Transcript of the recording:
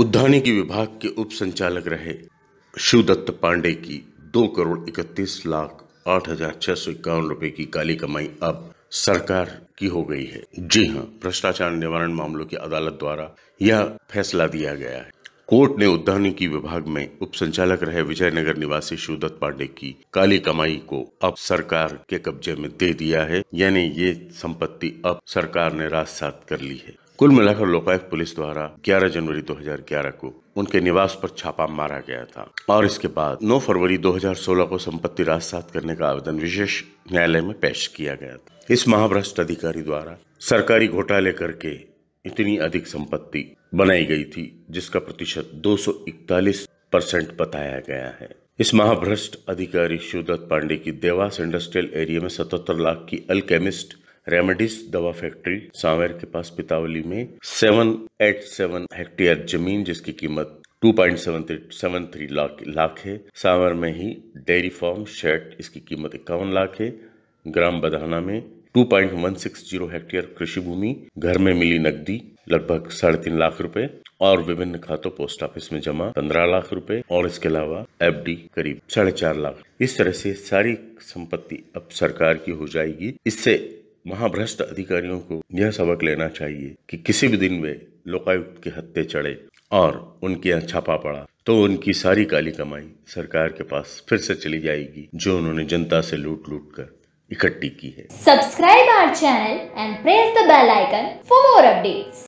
उद्यानिकी विभाग के उप संचालक रहे शिवदत्त पांडे की दो करोड़ इकतीस लाख आठ हजार छह सौ इक्यावन रुपए की काली कमाई अब सरकार की हो गई है जी हाँ भ्रष्टाचार निवारण मामलों की अदालत द्वारा यह फैसला दिया गया है कोर्ट ने उद्यानिकी विभाग में उप संचालक रहे विजयनगर निवासी शिवदत्त पांडे की काली कमाई को अब सरकार के कब्जे में दे दिया है यानी ये संपत्ति अब सरकार ने राजसात कर ली है कुल मिलाकर लोकायुक्त पुलिस द्वारा 11 जनवरी 2011 को उनके निवास पर छापा मारा गया था और इसके बाद 9 फरवरी 2016 को संपत्ति राजसात करने का आवेदन विशेष न्यायालय में पेश किया गया था इस महाभ्रष्ट अधिकारी द्वारा सरकारी घोटाले करके इतनी अधिक संपत्ति बनाई गई थी जिसका प्रतिशत दो परसेंट बताया गया है इस महाभ्रष्ट अधिकारी शिवदत्त पांडे की देवास इंडस्ट्रियल एरिया में 77 लाख की अल्केमिस्ट रेमेडीज दवा फैक्ट्री सांवेर के पास पितावली में सेवन एट सेवन हेक्टेयर जमीन जिसकी कीमत 2.73 लाख लाख है सांवर में ही डेयरी फार्म शेड इसकी कीमत इक्यावन लाख है ग्राम बधाना में 2.160 हेक्टेयर कृषि भूमि घर में मिली नकदी लगभग साढ़े तीन लाख रुपए और विभिन्न खातों पोस्ट ऑफिस में जमा पंद्रह लाख रुपए और इसके अलावा एफडी करीब साढ़े चार लाख इस तरह से सारी संपत्ति अब सरकार की हो जाएगी इससे महाभ्रष्ट अधिकारियों को यह सबक लेना चाहिए कि किसी भी दिन वे लोकायुक्त के हत्ते चढ़े और उनके यहाँ छापा पड़ा तो उनकी सारी काली कमाई सरकार के पास फिर से चली जाएगी जो उन्होंने जनता से लूट लूट कर इकट्ठी की है subscribe our channel and press the bell icon for more updates